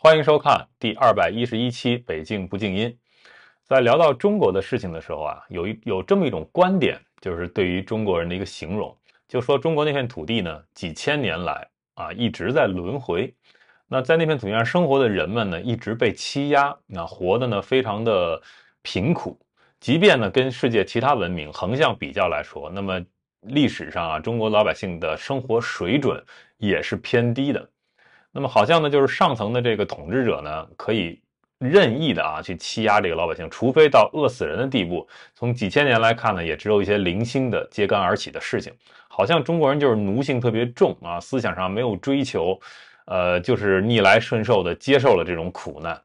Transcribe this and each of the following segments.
欢迎收看第二百一十一期《北境不静音》。在聊到中国的事情的时候啊，有一有这么一种观点，就是对于中国人的一个形容，就说中国那片土地呢，几千年来啊一直在轮回。那在那片土地上生活的人们呢，一直被欺压，那活的呢非常的贫苦。即便呢跟世界其他文明横向比较来说，那么历史上啊，中国老百姓的生活水准也是偏低的。那么好像呢，就是上层的这个统治者呢，可以任意的啊去欺压这个老百姓，除非到饿死人的地步。从几千年来看呢，也只有一些零星的揭竿而起的事情。好像中国人就是奴性特别重啊，思想上没有追求，呃，就是逆来顺受的接受了这种苦难。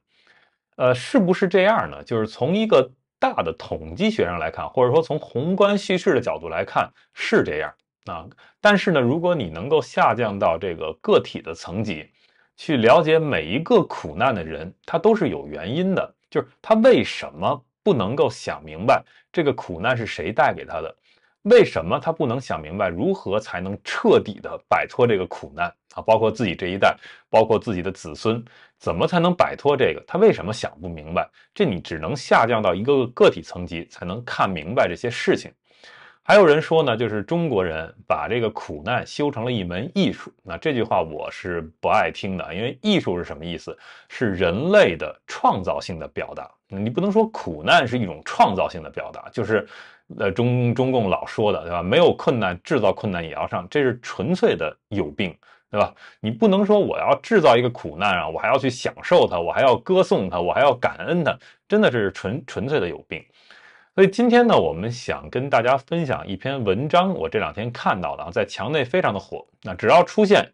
呃，是不是这样呢？就是从一个大的统计学上来看，或者说从宏观叙事的角度来看，是这样啊。但是呢，如果你能够下降到这个个体的层级，去了解每一个苦难的人，他都是有原因的，就是他为什么不能够想明白这个苦难是谁带给他的，为什么他不能想明白如何才能彻底的摆脱这个苦难啊？包括自己这一代，包括自己的子孙，怎么才能摆脱这个？他为什么想不明白？这你只能下降到一个个个体层级才能看明白这些事情。还有人说呢，就是中国人把这个苦难修成了一门艺术。那这句话我是不爱听的，因为艺术是什么意思？是人类的创造性的表达。你不能说苦难是一种创造性的表达，就是呃中中共老说的，对吧？没有困难，制造困难也要上，这是纯粹的有病，对吧？你不能说我要制造一个苦难啊，我还要去享受它，我还要歌颂它，我还要感恩它，真的是纯纯粹的有病。所以今天呢，我们想跟大家分享一篇文章，我这两天看到的啊，在墙内非常的火。那只要出现，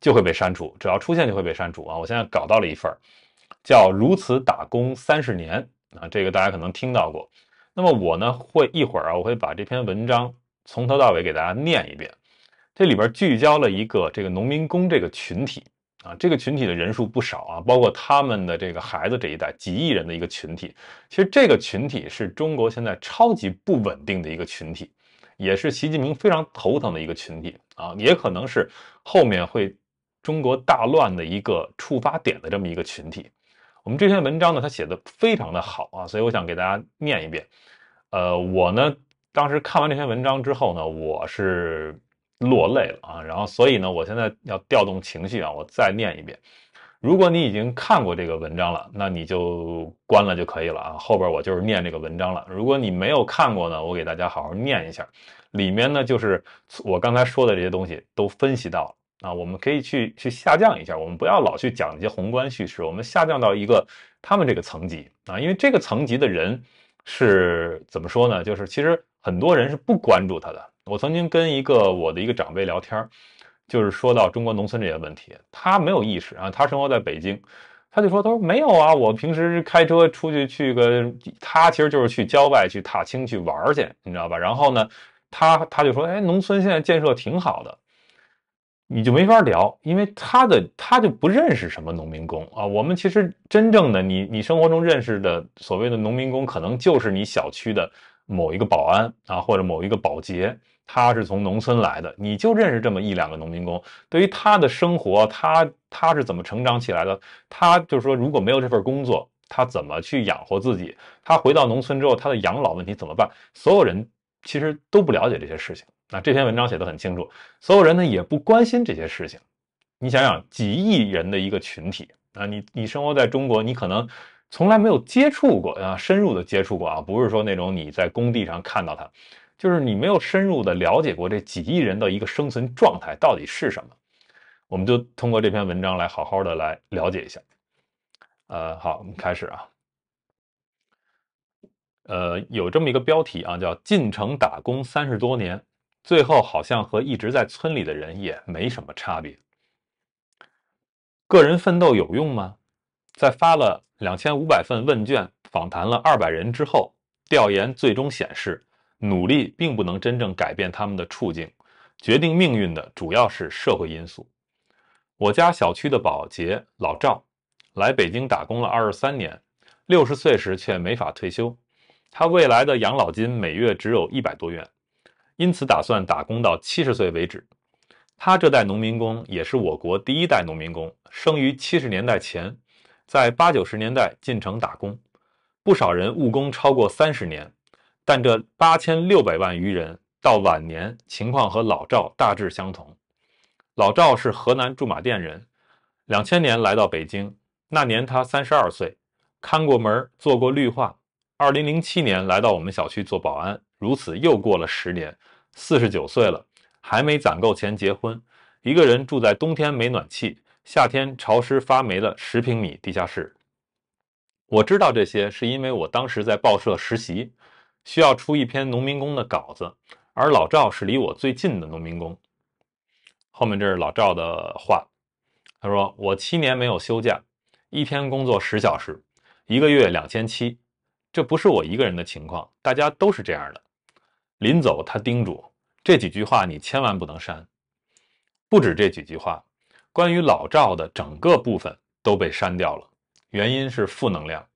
就会被删除；只要出现，就会被删除啊！我现在搞到了一份，叫《如此打工三十年》啊，这个大家可能听到过。那么我呢，会一会儿啊，我会把这篇文章从头到尾给大家念一遍。这里边聚焦了一个这个农民工这个群体。啊，这个群体的人数不少啊，包括他们的这个孩子这一代，几亿人的一个群体。其实这个群体是中国现在超级不稳定的一个群体，也是习近平非常头疼的一个群体啊，也可能是后面会中国大乱的一个触发点的这么一个群体。我们这篇文章呢，他写的非常的好啊，所以我想给大家念一遍。呃，我呢，当时看完这篇文章之后呢，我是。落泪了啊，然后所以呢，我现在要调动情绪啊，我再念一遍。如果你已经看过这个文章了，那你就关了就可以了啊。后边我就是念这个文章了。如果你没有看过呢，我给大家好好念一下。里面呢，就是我刚才说的这些东西都分析到了啊。我们可以去去下降一下，我们不要老去讲一些宏观叙事，我们下降到一个他们这个层级啊，因为这个层级的人是怎么说呢？就是其实很多人是不关注他的。我曾经跟一个我的一个长辈聊天儿，就是说到中国农村这些问题，他没有意识啊。他生活在北京，他就说：“他说没有啊，我平时开车出去去个，他其实就是去郊外去踏青去玩去，你知道吧？然后呢，他他就说：‘哎，农村现在建设挺好的，’你就没法聊，因为他的他就不认识什么农民工啊。我们其实真正的你你生活中认识的所谓的农民工，可能就是你小区的某一个保安啊，或者某一个保洁。”他是从农村来的，你就认识这么一两个农民工。对于他的生活，他他是怎么成长起来的？他就是说，如果没有这份工作，他怎么去养活自己？他回到农村之后，他的养老问题怎么办？所有人其实都不了解这些事情。那这篇文章写得很清楚，所有人呢也不关心这些事情。你想想，几亿人的一个群体啊，你你生活在中国，你可能从来没有接触过啊，深入的接触过啊，不是说那种你在工地上看到他。就是你没有深入的了解过这几亿人的一个生存状态到底是什么，我们就通过这篇文章来好好的来了解一下。呃，好，我们开始啊。呃，有这么一个标题啊，叫“进城打工三十多年，最后好像和一直在村里的人也没什么差别。个人奋斗有用吗？”在发了两千五百份问卷、访谈了二百人之后，调研最终显示。努力并不能真正改变他们的处境，决定命运的主要是社会因素。我家小区的保洁老赵，来北京打工了二十三年，六十岁时却没法退休，他未来的养老金每月只有一百多元，因此打算打工到七十岁为止。他这代农民工也是我国第一代农民工，生于七十年代前，在八九十年代进城打工，不少人务工超过三十年。但这八千六百万余人到晚年情况和老赵大致相同。老赵是河南驻马店人，两千年来到北京，那年他三十二岁，看过门，做过绿化。二零零七年来到我们小区做保安，如此又过了十年，四十九岁了，还没攒够钱结婚，一个人住在冬天没暖气、夏天潮湿发霉的十平米地下室。我知道这些，是因为我当时在报社实习。需要出一篇农民工的稿子，而老赵是离我最近的农民工。后面这是老赵的话，他说：“我七年没有休假，一天工作十小时，一个月两千七。这不是我一个人的情况，大家都是这样的。”临走，他叮嘱：“这几句话你千万不能删。”不止这几句话，关于老赵的整个部分都被删掉了，原因是负能量。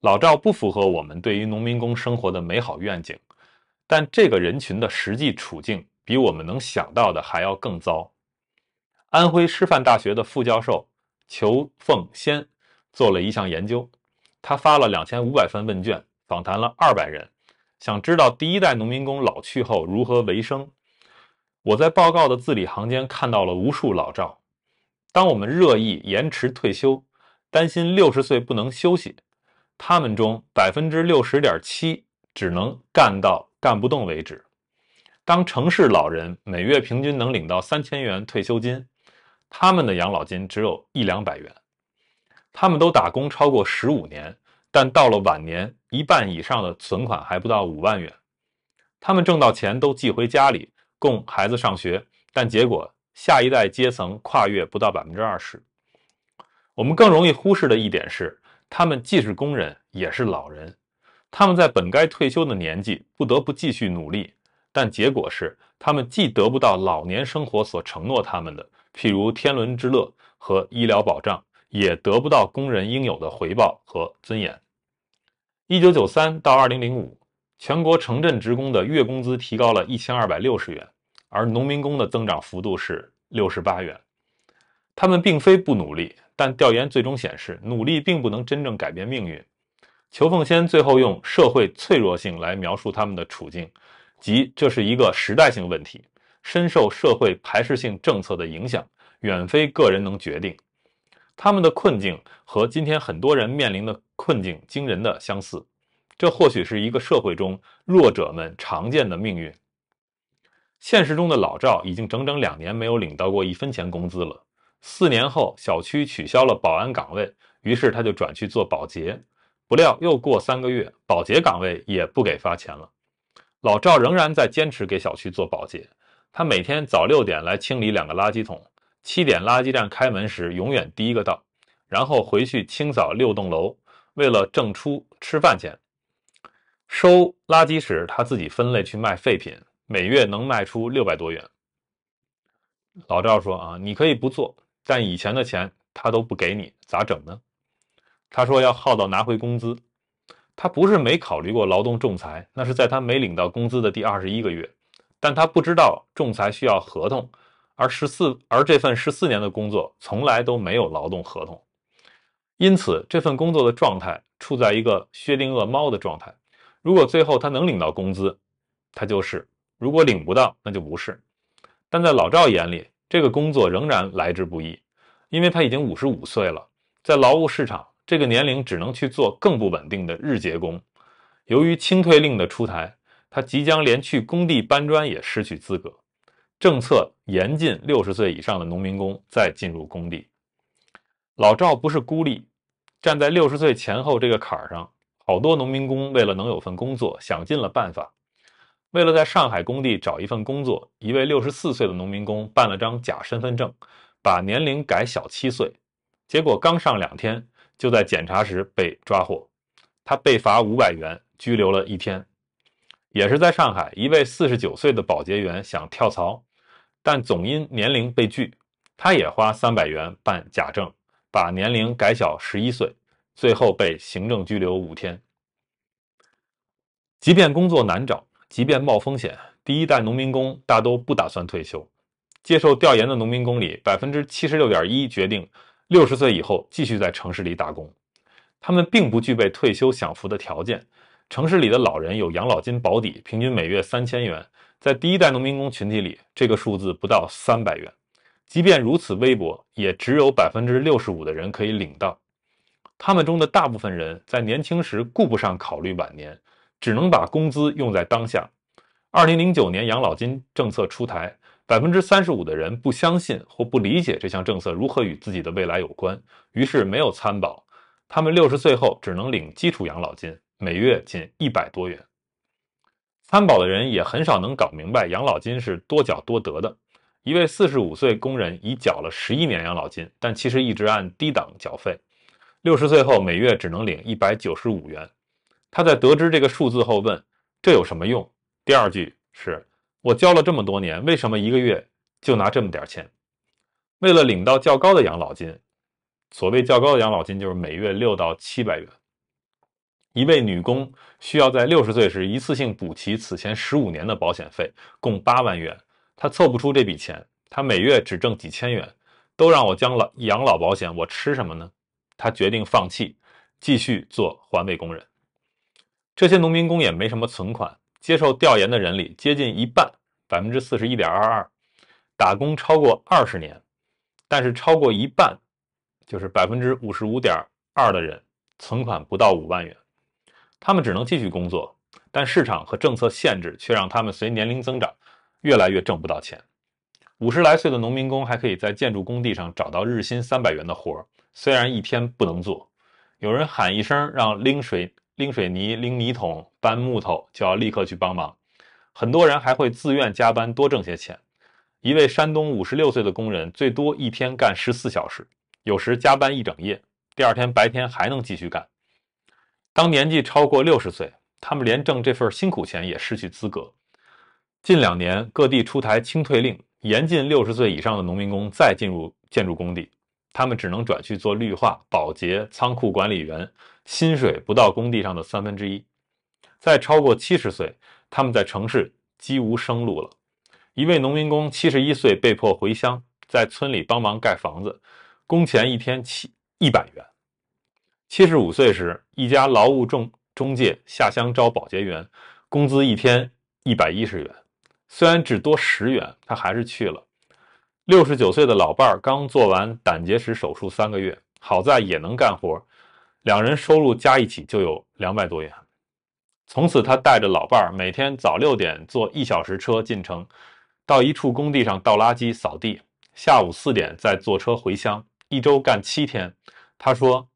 老赵不符合我们对于农民工生活的美好愿景，但这个人群的实际处境比我们能想到的还要更糟。安徽师范大学的副教授裘凤仙做了一项研究，他发了两千五百份问卷，访谈了二百人，想知道第一代农民工老去后如何维生。我在报告的字里行间看到了无数老赵。当我们热议延迟退休，担心六十岁不能休息。他们中百分之六十点七只能干到干不动为止。当城市老人每月平均能领到三千元退休金，他们的养老金只有一两百元。他们都打工超过十五年，但到了晚年，一半以上的存款还不到五万元。他们挣到钱都寄回家里供孩子上学，但结果下一代阶层跨越不到百分之二十。我们更容易忽视的一点是。他们既是工人，也是老人。他们在本该退休的年纪，不得不继续努力，但结果是，他们既得不到老年生活所承诺他们的，譬如天伦之乐和医疗保障，也得不到工人应有的回报和尊严。一九九三到二零零五，全国城镇职工的月工资提高了一千二百六十元，而农民工的增长幅度是六十八元。他们并非不努力。但调研最终显示，努力并不能真正改变命运。裘凤仙最后用“社会脆弱性”来描述他们的处境，即这是一个时代性问题，深受社会排斥性政策的影响，远非个人能决定。他们的困境和今天很多人面临的困境惊人的相似，这或许是一个社会中弱者们常见的命运。现实中的老赵已经整整两年没有领到过一分钱工资了。四年后，小区取消了保安岗位，于是他就转去做保洁。不料又过三个月，保洁岗位也不给发钱了。老赵仍然在坚持给小区做保洁。他每天早六点来清理两个垃圾桶，七点垃圾站开门时永远第一个到，然后回去清扫六栋楼。为了挣出吃饭钱，收垃圾时他自己分类去卖废品，每月能卖出六百多元。老赵说：“啊，你可以不做。”但以前的钱他都不给你，咋整呢？他说要耗到拿回工资。他不是没考虑过劳动仲裁，那是在他没领到工资的第二十一个月。但他不知道仲裁需要合同，而十四而这份十四年的工作从来都没有劳动合同，因此这份工作的状态处在一个薛定谔猫的状态。如果最后他能领到工资，他就是；如果领不到，那就不是。但在老赵眼里。这个工作仍然来之不易，因为他已经五十五岁了，在劳务市场这个年龄只能去做更不稳定的日结工。由于清退令的出台，他即将连去工地搬砖也失去资格。政策严禁六十岁以上的农民工再进入工地。老赵不是孤立，站在六十岁前后这个坎儿上，好多农民工为了能有份工作，想尽了办法。为了在上海工地找一份工作，一位六十四岁的农民工办了张假身份证，把年龄改小七岁，结果刚上两天就在检查时被抓获。他被罚五百元，拘留了一天。也是在上海，一位四十九岁的保洁员想跳槽，但总因年龄被拒。他也花三百元办假证，把年龄改小十一岁，最后被行政拘留五天。即便工作难找。即便冒风险，第一代农民工大都不打算退休。接受调研的农民工里，百分之七十六点一决定六十岁以后继续在城市里打工。他们并不具备退休享福的条件。城市里的老人有养老金保底，平均每月三千元，在第一代农民工群体里，这个数字不到三百元。即便如此微薄，也只有百分之六十五的人可以领到。他们中的大部分人在年轻时顾不上考虑晚年。只能把工资用在当下。二零零九年养老金政策出台，百分之三十五的人不相信或不理解这项政策如何与自己的未来有关，于是没有参保。他们六十岁后只能领基础养老金，每月仅一百多元。参保的人也很少能搞明白养老金是多缴多得的。一位四十五岁工人已缴了十一年养老金，但其实一直按低档缴费，六十岁后每月只能领一百九十五元。他在得知这个数字后问：“这有什么用？”第二句是：“我交了这么多年，为什么一个月就拿这么点钱？”为了领到较高的养老金，所谓较高的养老金就是每月六到七百元。一位女工需要在六十岁时一次性补齐此前十五年的保险费，共八万元。她凑不出这笔钱，她每月只挣几千元，都让我交了养老保险，我吃什么呢？她决定放弃，继续做环卫工人。这些农民工也没什么存款。接受调研的人里，接近一半（百分之四十一点二二）打工超过二十年，但是超过一半（就是百分之五十五点二）的人存款不到五万元。他们只能继续工作，但市场和政策限制却让他们随年龄增长越来越挣不到钱。五十来岁的农民工还可以在建筑工地上找到日薪三百元的活儿，虽然一天不能做，有人喊一声让拎水。拎水泥、拎泥桶、搬木头，就要立刻去帮忙。很多人还会自愿加班，多挣些钱。一位山东五十六岁的工人，最多一天干十四小时，有时加班一整夜，第二天白天还能继续干。当年纪超过六十岁，他们连挣这份辛苦钱也失去资格。近两年，各地出台清退令，严禁六十岁以上的农民工再进入建筑工地。他们只能转去做绿化、保洁、仓库管理员，薪水不到工地上的三分之一。再超过七十岁，他们在城市几无生路了。一位农民工七十一岁被迫回乡，在村里帮忙盖房子，工钱一天七一百元。七十五岁时，一家劳务中中介下乡招保洁员，工资一天一百一十元，虽然只多十元，他还是去了。六十九岁的老伴儿刚做完胆结石手术三个月，好在也能干活，两人收入加一起就有两百多元。从此，他带着老伴儿每天早六点坐一小时车进城，到一处工地上倒垃圾、扫地，下午四点再坐车回乡，一周干七天。他说：“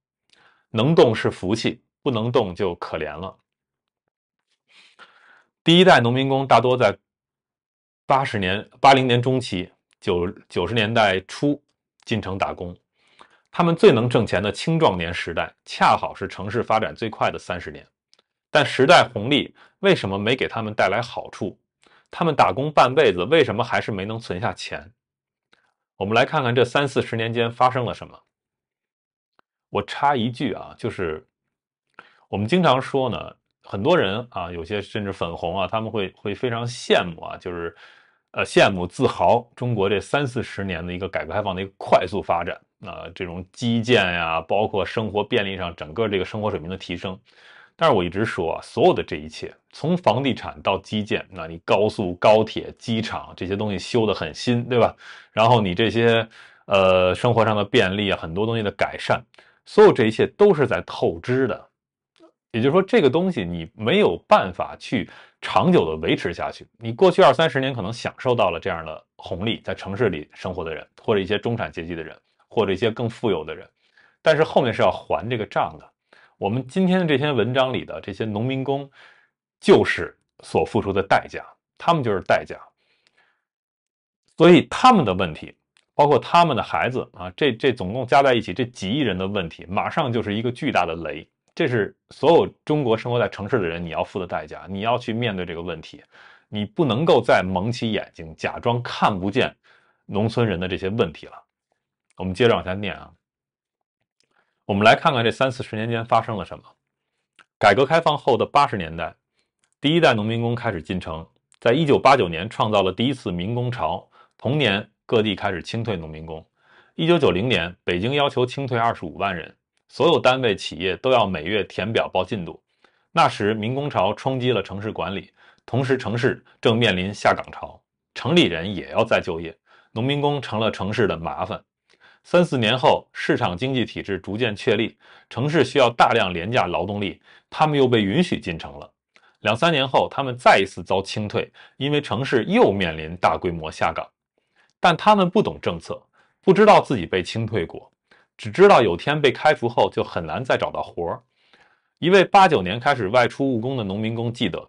能动是福气，不能动就可怜了。”第一代农民工大多在八十年、八零年中期。九九十年代初进城打工，他们最能挣钱的青壮年时代，恰好是城市发展最快的三十年。但时代红利为什么没给他们带来好处？他们打工半辈子，为什么还是没能存下钱？我们来看看这三四十年间发生了什么。我插一句啊，就是我们经常说呢，很多人啊，有些甚至粉红啊，他们会会非常羡慕啊，就是。呃，羡慕自豪，中国这三四十年的一个改革开放的一个快速发展，那这种基建呀，包括生活便利上，整个这个生活水平的提升。但是我一直说啊，所有的这一切，从房地产到基建，那你高速、高铁、机场这些东西修得很新，对吧？然后你这些呃生活上的便利啊，很多东西的改善，所有这一切都是在透支的。也就是说，这个东西你没有办法去长久的维持下去。你过去二三十年可能享受到了这样的红利，在城市里生活的人，或者一些中产阶级的人，或者一些更富有的人，但是后面是要还这个账的。我们今天的这篇文章里的这些农民工，就是所付出的代价，他们就是代价。所以他们的问题，包括他们的孩子啊，这这总共加在一起这几亿人的问题，马上就是一个巨大的雷。这是所有中国生活在城市的人你要付的代价，你要去面对这个问题，你不能够再蒙起眼睛，假装看不见农村人的这些问题了。我们接着往下念啊，我们来看看这三四十年间发生了什么。改革开放后的八十年代，第一代农民工开始进城，在一九八九年创造了第一次民工潮，同年各地开始清退农民工，一九九零年北京要求清退二十五万人。所有单位、企业都要每月填表报进度。那时，民工潮冲击了城市管理，同时城市正面临下岗潮，城里人也要再就业，农民工成了城市的麻烦。三四年后，市场经济体制逐渐确立，城市需要大量廉价劳动力，他们又被允许进城了。两三年后，他们再一次遭清退，因为城市又面临大规模下岗，但他们不懂政策，不知道自己被清退过。只知道有天被开除后就很难再找到活儿。一位八九年开始外出务工的农民工记得，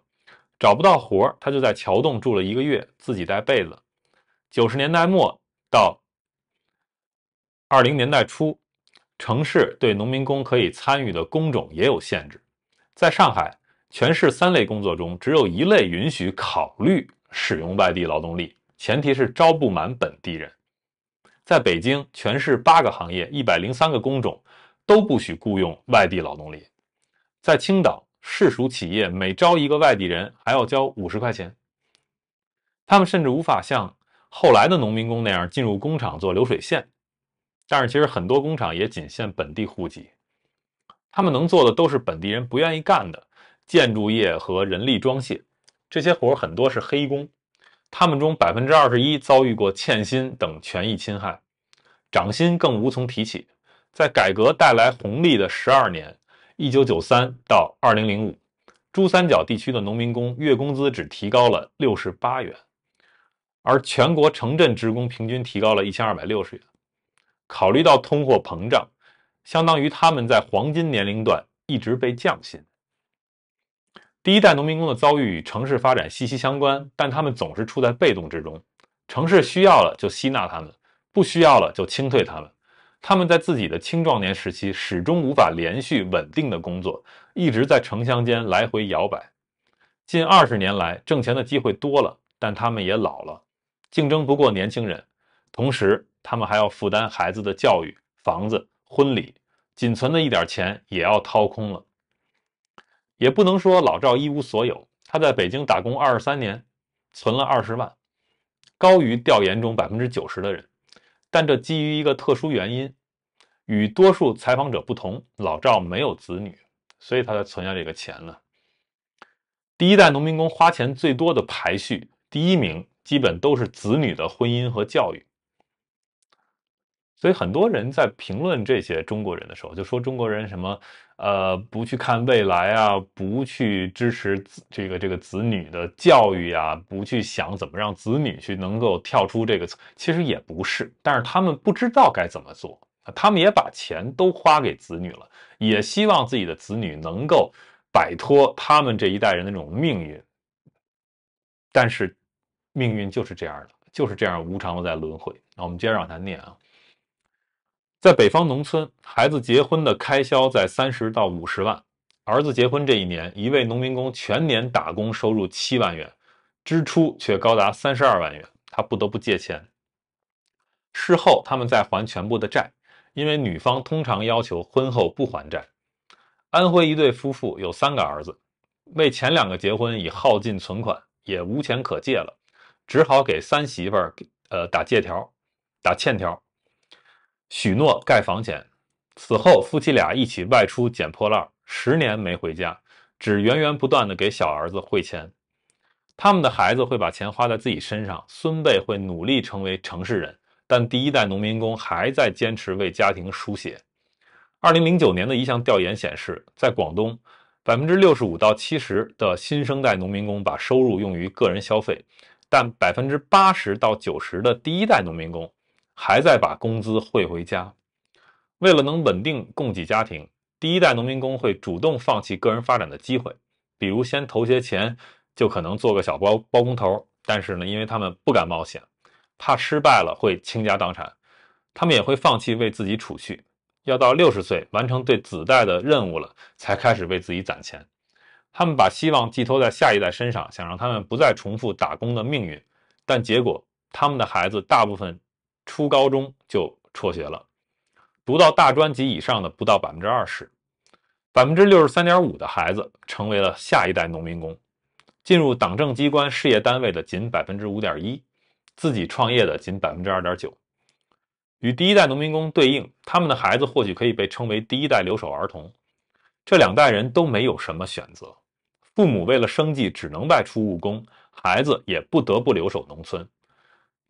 找不到活儿，他就在桥洞住了一个月，自己带被子。九十年代末到二零年代初，城市对农民工可以参与的工种也有限制。在上海，全市三类工作中只有一类允许考虑使用外地劳动力，前提是招不满本地人。在北京，全市八个行业、一百零三个工种都不许雇佣外地劳动力。在青岛，市属企业每招一个外地人还要交五十块钱。他们甚至无法像后来的农民工那样进入工厂做流水线。但是，其实很多工厂也仅限本地户籍，他们能做的都是本地人不愿意干的建筑业和人力装卸，这些活很多是黑工。他们中百分之二十一遭遇过欠薪等权益侵害，涨薪更无从提起。在改革带来红利的十二年（一九九三到二零零五），珠三角地区的农民工月工资只提高了六十八元，而全国城镇职工平均提高了一千二百六十元。考虑到通货膨胀，相当于他们在黄金年龄段一直被降薪。第一代农民工的遭遇与城市发展息息相关，但他们总是处在被动之中。城市需要了就吸纳他们，不需要了就清退他们。他们在自己的青壮年时期始终无法连续稳定的工作，一直在城乡间来回摇摆。近二十年来，挣钱的机会多了，但他们也老了，竞争不过年轻人，同时他们还要负担孩子的教育、房子、婚礼，仅存的一点钱也要掏空了。也不能说老赵一无所有，他在北京打工二十三年，存了二十万，高于调研中百分之九十的人。但这基于一个特殊原因，与多数采访者不同，老赵没有子女，所以他才存下这个钱呢。第一代农民工花钱最多的排序，第一名基本都是子女的婚姻和教育。所以很多人在评论这些中国人的时候，就说中国人什么。呃，不去看未来啊，不去支持这个这个子女的教育啊，不去想怎么让子女去能够跳出这个，其实也不是，但是他们不知道该怎么做他们也把钱都花给子女了，也希望自己的子女能够摆脱他们这一代人的那种命运，但是命运就是这样的，就是这样无常的在轮回。那我们接着往下念啊。在北方农村，孩子结婚的开销在三十到五十万。儿子结婚这一年，一位农民工全年打工收入七万元，支出却高达三十二万元，他不得不借钱。事后，他们再还全部的债，因为女方通常要求婚后不还债。安徽一对夫妇有三个儿子，为前两个结婚已耗尽存款，也无钱可借了，只好给三媳妇儿呃打借条，打欠条。许诺盖房钱，此后夫妻俩一起外出捡破烂，十年没回家，只源源不断的给小儿子汇钱。他们的孩子会把钱花在自己身上，孙辈会努力成为城市人，但第一代农民工还在坚持为家庭输血。二零零九年的一项调研显示，在广东，百分之六十五到七十的新生代农民工把收入用于个人消费，但百分之八十到九十的第一代农民工。还在把工资汇回家，为了能稳定供给家庭，第一代农民工会主动放弃个人发展的机会，比如先投些钱，就可能做个小包包工头。但是呢，因为他们不敢冒险，怕失败了会倾家荡产，他们也会放弃为自己储蓄，要到六十岁完成对子代的任务了，才开始为自己攒钱。他们把希望寄托在下一代身上，想让他们不再重复打工的命运，但结果他们的孩子大部分。初高中就辍学了，读到大专及以上的不到百分之二十，百分之六十三点五的孩子成为了下一代农民工，进入党政机关事业单位的仅百分之五点一，自己创业的仅百分之二点九。与第一代农民工对应，他们的孩子或许可以被称为第一代留守儿童。这两代人都没有什么选择，父母为了生计只能外出务工，孩子也不得不留守农村。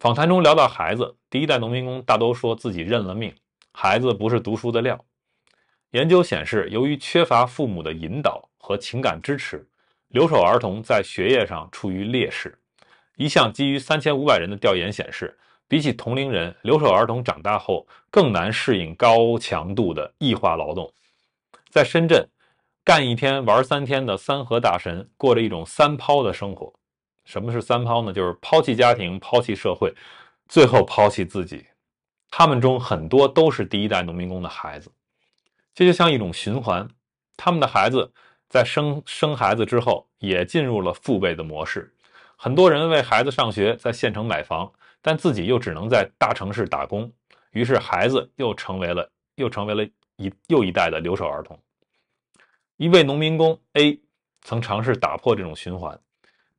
访谈中聊到孩子，第一代农民工大都说自己认了命，孩子不是读书的料。研究显示，由于缺乏父母的引导和情感支持，留守儿童在学业上处于劣势。一项基于三千五百人的调研显示，比起同龄人，留守儿童长大后更难适应高强度的异化劳动。在深圳，干一天玩三天的三和大神，过着一种三抛的生活。什么是三抛呢？就是抛弃家庭，抛弃社会，最后抛弃自己。他们中很多都是第一代农民工的孩子，这就像一种循环。他们的孩子在生生孩子之后，也进入了父辈的模式。很多人为孩子上学，在县城买房，但自己又只能在大城市打工，于是孩子又成为了又成为了一又一代的留守儿童。一位农民工 A 曾尝试打破这种循环。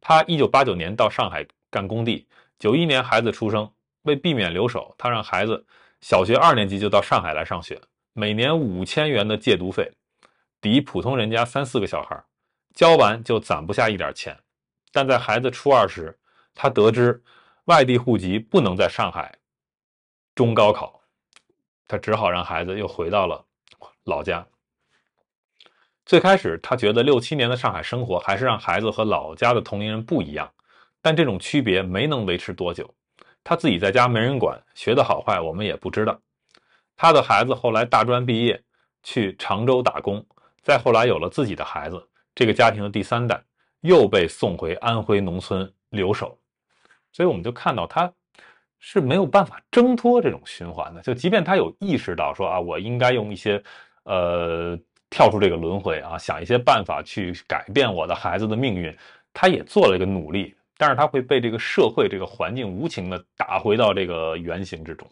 他一九八九年到上海干工地，九一年孩子出生，为避免留守，他让孩子小学二年级就到上海来上学，每年五千元的借读费，抵普通人家三四个小孩，交完就攒不下一点钱。但在孩子初二时，他得知外地户籍不能在上海中高考，他只好让孩子又回到了老家。最开始，他觉得六七年的上海生活还是让孩子和老家的同龄人不一样，但这种区别没能维持多久。他自己在家没人管，学的好坏我们也不知道。他的孩子后来大专毕业，去常州打工，再后来有了自己的孩子，这个家庭的第三代又被送回安徽农村留守。所以我们就看到，他是没有办法挣脱这种循环的。就即便他有意识到说啊，我应该用一些，呃。跳出这个轮回啊，想一些办法去改变我的孩子的命运，他也做了一个努力，但是他会被这个社会这个环境无情的打回到这个原形之中，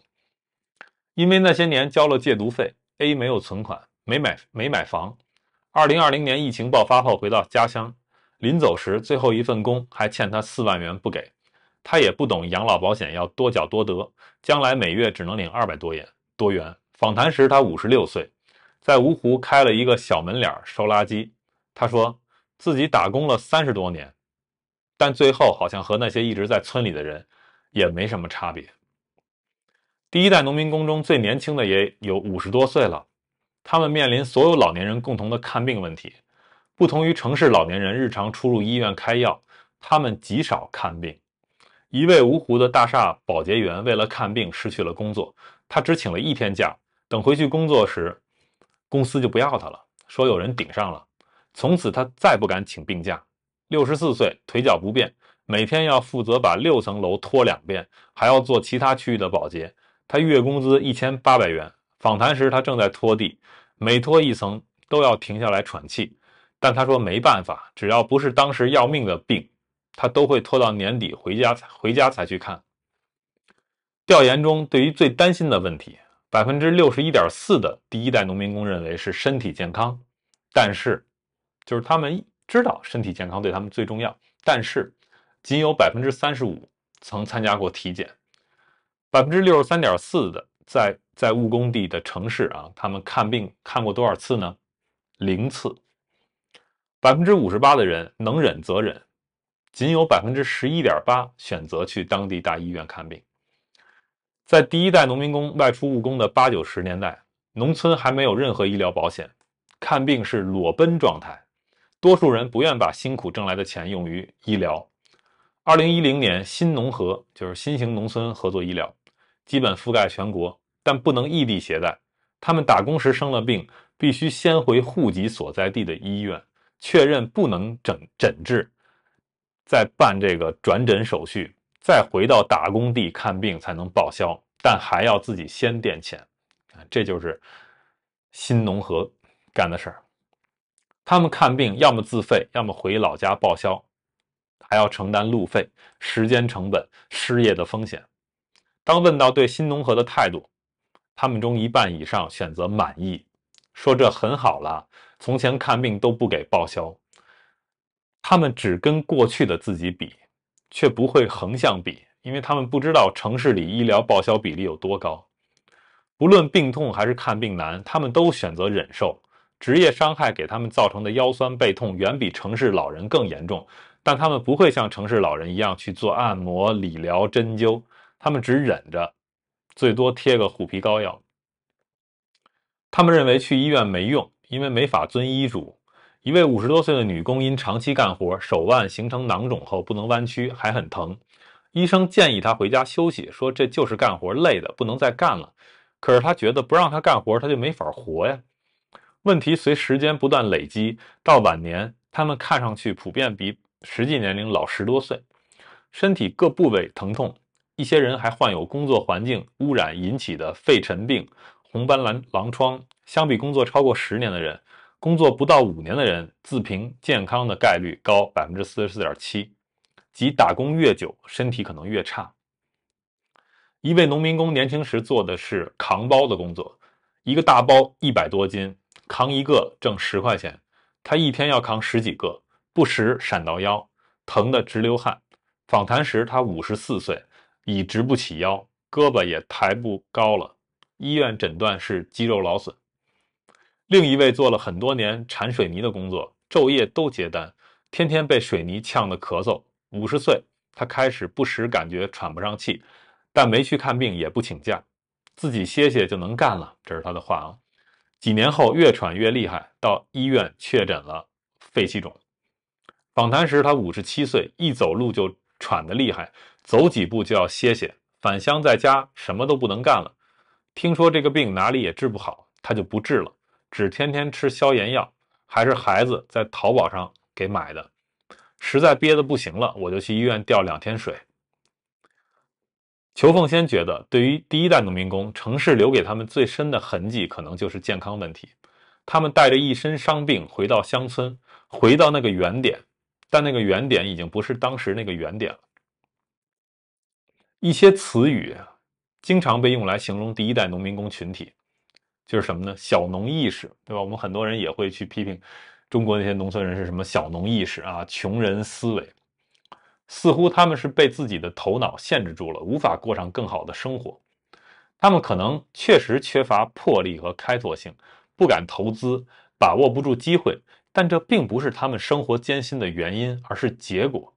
因为那些年交了戒毒费，A 没有存款，没买没买房。二零二零年疫情爆发后回到家乡，临走时最后一份工还欠他四万元不给，他也不懂养老保险要多缴多得，将来每月只能领二百多元多元。访谈时他五十六岁。在芜湖开了一个小门脸收垃圾。他说自己打工了三十多年，但最后好像和那些一直在村里的人也没什么差别。第一代农民工中最年轻的也有五十多岁了，他们面临所有老年人共同的看病问题。不同于城市老年人日常出入医院开药，他们极少看病。一位芜湖的大厦保洁员为了看病失去了工作，他只请了一天假，等回去工作时。公司就不要他了，说有人顶上了。从此他再不敢请病假。六十四岁，腿脚不便，每天要负责把六层楼拖两遍，还要做其他区域的保洁。他月工资一千八百元。访谈时他正在拖地，每拖一层都要停下来喘气。但他说没办法，只要不是当时要命的病，他都会拖到年底回家回家才去看。调研中对于最担心的问题。百分之六十一点四的第一代农民工认为是身体健康，但是就是他们知道身体健康对他们最重要，但是仅有百分之三十五曾参加过体检，百分之六十三点四的在在务工地的城市啊，他们看病看过多少次呢？零次。百分之五十八的人能忍则忍，仅有百分之十一点八选择去当地大医院看病。在第一代农民工外出务工的八九十年代，农村还没有任何医疗保险，看病是裸奔状态，多数人不愿把辛苦挣来的钱用于医疗。二零一零年，新农合就是新型农村合作医疗，基本覆盖全国，但不能异地携带。他们打工时生了病，必须先回户籍所在地的医院确认不能诊诊治，再办这个转诊手续。再回到打工地看病才能报销，但还要自己先垫钱，这就是新农合干的事儿。他们看病要么自费，要么回老家报销，还要承担路费、时间成本、失业的风险。当问到对新农合的态度，他们中一半以上选择满意，说这很好了，从前看病都不给报销。他们只跟过去的自己比。却不会横向比，因为他们不知道城市里医疗报销比例有多高。不论病痛还是看病难，他们都选择忍受。职业伤害给他们造成的腰酸背痛远比城市老人更严重，但他们不会像城市老人一样去做按摩、理疗、针灸，他们只忍着，最多贴个虎皮膏药。他们认为去医院没用，因为没法遵医嘱。一位五十多岁的女工因长期干活，手腕形成囊肿后不能弯曲，还很疼。医生建议她回家休息，说这就是干活累的，不能再干了。可是她觉得不让她干活，她就没法活呀。问题随时间不断累积，到晚年，他们看上去普遍比实际年龄老十多岁，身体各部位疼痛，一些人还患有工作环境污染引起的肺尘病、红斑狼狼疮。相比工作超过十年的人。工作不到五年的人，自评健康的概率高百分之四十四点七，即打工越久，身体可能越差。一位农民工年轻时做的是扛包的工作，一个大包一百多斤，扛一个挣十块钱，他一天要扛十几个，不时闪到腰，疼得直流汗。访谈时他五十四岁，已直不起腰，胳膊也抬不高了，医院诊断是肌肉劳损。另一位做了很多年铲水泥的工作，昼夜都接单，天天被水泥呛得咳嗽。五十岁，他开始不时感觉喘不上气，但没去看病，也不请假，自己歇歇就能干了，这是他的话啊。几年后，越喘越厉害，到医院确诊了肺气肿。访谈时他五十七岁，一走路就喘得厉害，走几步就要歇歇。返乡在家什么都不能干了，听说这个病哪里也治不好，他就不治了。只天天吃消炎药，还是孩子在淘宝上给买的。实在憋得不行了，我就去医院吊两天水。裘凤仙觉得，对于第一代农民工，城市留给他们最深的痕迹，可能就是健康问题。他们带着一身伤病回到乡村，回到那个原点，但那个原点已经不是当时那个原点了。一些词语经常被用来形容第一代农民工群体。就是什么呢？小农意识，对吧？我们很多人也会去批评中国那些农村人是什么小农意识啊、穷人思维，似乎他们是被自己的头脑限制住了，无法过上更好的生活。他们可能确实缺乏魄力和开拓性，不敢投资，把握不住机会。但这并不是他们生活艰辛的原因，而是结果。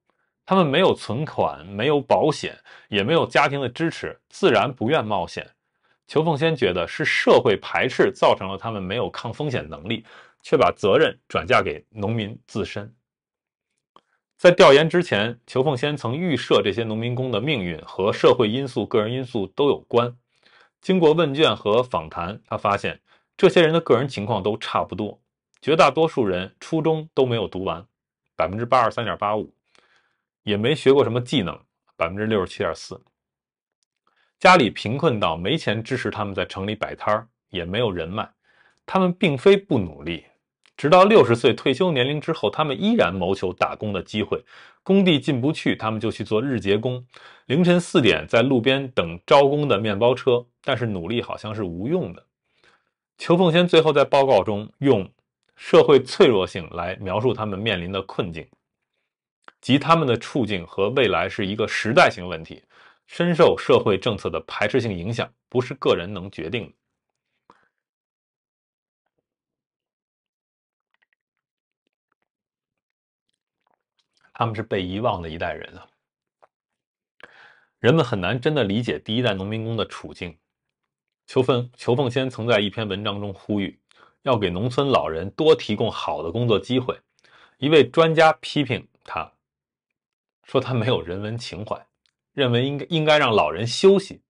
他们没有存款，没有保险，也没有家庭的支持，自然不愿冒险。裘凤仙觉得是社会排斥造成了他们没有抗风险能力，却把责任转嫁给农民自身。在调研之前，裘凤仙曾预设这些农民工的命运和社会因素、个人因素都有关。经过问卷和访谈，他发现这些人的个人情况都差不多，绝大多数人初中都没有读完，百分之八十三点八五，也没学过什么技能，百分之六十七点四。家里贫困到没钱支持他们在城里摆摊儿，也没有人脉，他们并非不努力。直到六十岁退休年龄之后，他们依然谋求打工的机会。工地进不去，他们就去做日结工，凌晨四点在路边等招工的面包车。但是努力好像是无用的。裘凤仙最后在报告中用“社会脆弱性”来描述他们面临的困境，及他们的处境和未来是一个时代性问题。深受社会政策的排斥性影响，不是个人能决定的。他们是被遗忘的一代人啊！人们很难真的理解第一代农民工的处境。邱凤邱凤仙曾在一篇文章中呼吁，要给农村老人多提供好的工作机会。一位专家批评他，说他没有人文情怀。认为应该应该让老人休息。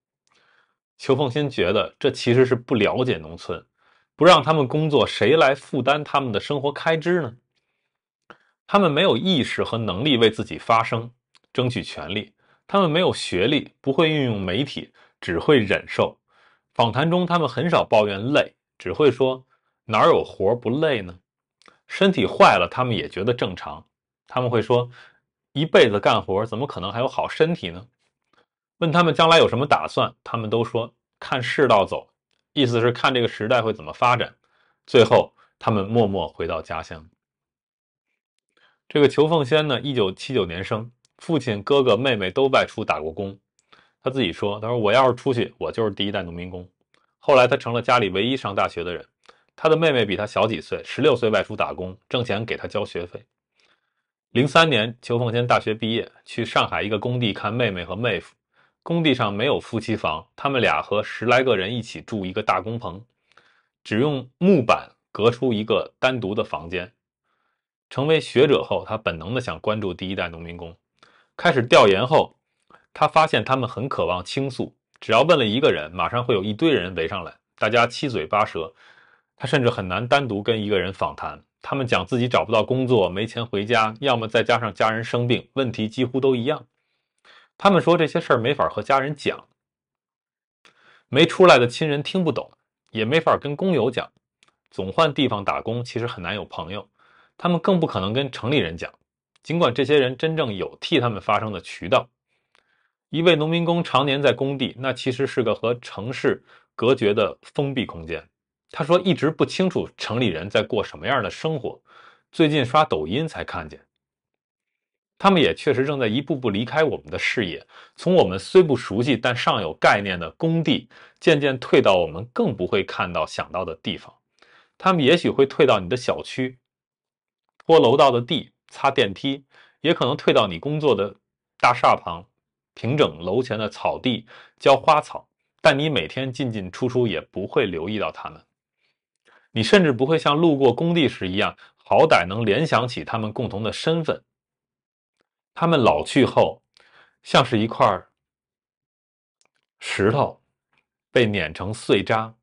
邱凤仙觉得这其实是不了解农村，不让他们工作，谁来负担他们的生活开支呢？他们没有意识和能力为自己发声、争取权利，他们没有学历，不会运用媒体，只会忍受。访谈中，他们很少抱怨累，只会说哪有活不累呢？身体坏了，他们也觉得正常，他们会说一辈子干活，怎么可能还有好身体呢？问他们将来有什么打算，他们都说看世道走，意思是看这个时代会怎么发展。最后，他们默默回到家乡。这个裘凤仙呢，一九七九年生，父亲、哥哥、妹妹都外出打过工。他自己说：“他说我要是出去，我就是第一代农民工。”后来，他成了家里唯一上大学的人。他的妹妹比他小几岁，十六岁外出打工，挣钱给他交学费。零三年，裘凤仙大学毕业，去上海一个工地看妹妹和妹夫。工地上没有夫妻房，他们俩和十来个人一起住一个大工棚，只用木板隔出一个单独的房间。成为学者后，他本能的想关注第一代农民工。开始调研后，他发现他们很渴望倾诉，只要问了一个人，马上会有一堆人围上来，大家七嘴八舌。他甚至很难单独跟一个人访谈。他们讲自己找不到工作，没钱回家，要么再加上家人生病，问题几乎都一样。他们说这些事儿没法和家人讲，没出来的亲人听不懂，也没法跟工友讲，总换地方打工，其实很难有朋友。他们更不可能跟城里人讲，尽管这些人真正有替他们发声的渠道。一位农民工常年在工地，那其实是个和城市隔绝的封闭空间。他说一直不清楚城里人在过什么样的生活，最近刷抖音才看见。他们也确实正在一步步离开我们的视野，从我们虽不熟悉但尚有概念的工地，渐渐退到我们更不会看到想到的地方。他们也许会退到你的小区，拖楼道的地、擦电梯，也可能退到你工作的大厦旁，平整楼前的草地、浇花草。但你每天进进出出也不会留意到他们，你甚至不会像路过工地时一样，好歹能联想起他们共同的身份。他们老去后，像是一块石头，被碾成碎渣，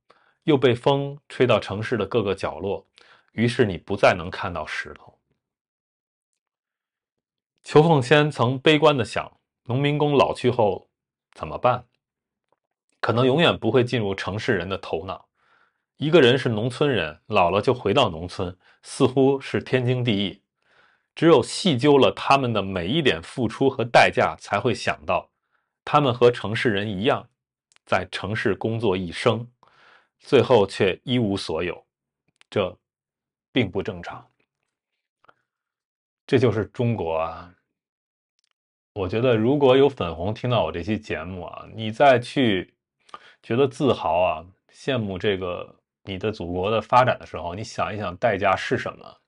又被风吹到城市的各个角落。于是你不再能看到石头。裘凤仙曾悲观的想：农民工老去后怎么办？可能永远不会进入城市人的头脑。一个人是农村人，老了就回到农村，似乎是天经地义。只有细究了他们的每一点付出和代价，才会想到，他们和城市人一样，在城市工作一生，最后却一无所有，这并不正常。这就是中国啊！我觉得，如果有粉红听到我这期节目啊，你再去觉得自豪啊、羡慕这个你的祖国的发展的时候，你想一想代价是什么？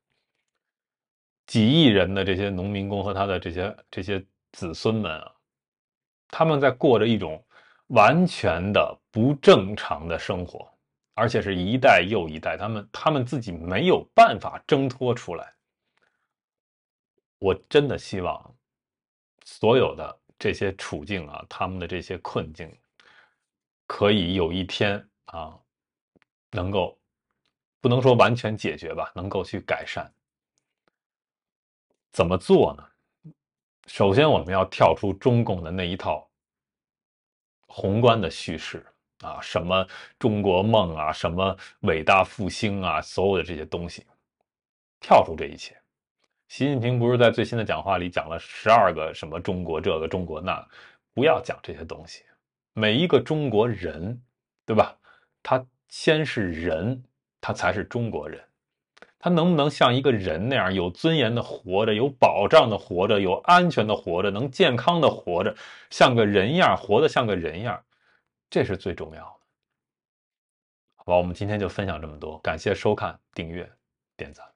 几亿人的这些农民工和他的这些这些子孙们啊，他们在过着一种完全的不正常的生活，而且是一代又一代，他们他们自己没有办法挣脱出来。我真的希望所有的这些处境啊，他们的这些困境，可以有一天啊，能够不能说完全解决吧，能够去改善。怎么做呢？首先，我们要跳出中共的那一套宏观的叙事啊，什么中国梦啊，什么伟大复兴啊，所有的这些东西，跳出这一切。习近平不是在最新的讲话里讲了十二个什么中国这个中国那，不要讲这些东西。每一个中国人，对吧？他先是人，他才是中国人。他能不能像一个人那样有尊严的活着，有保障的活着，有安全的活着，能健康的活着，像个人样活得像个人样，这是最重要的。好吧，我们今天就分享这么多，感谢收看，订阅，点赞。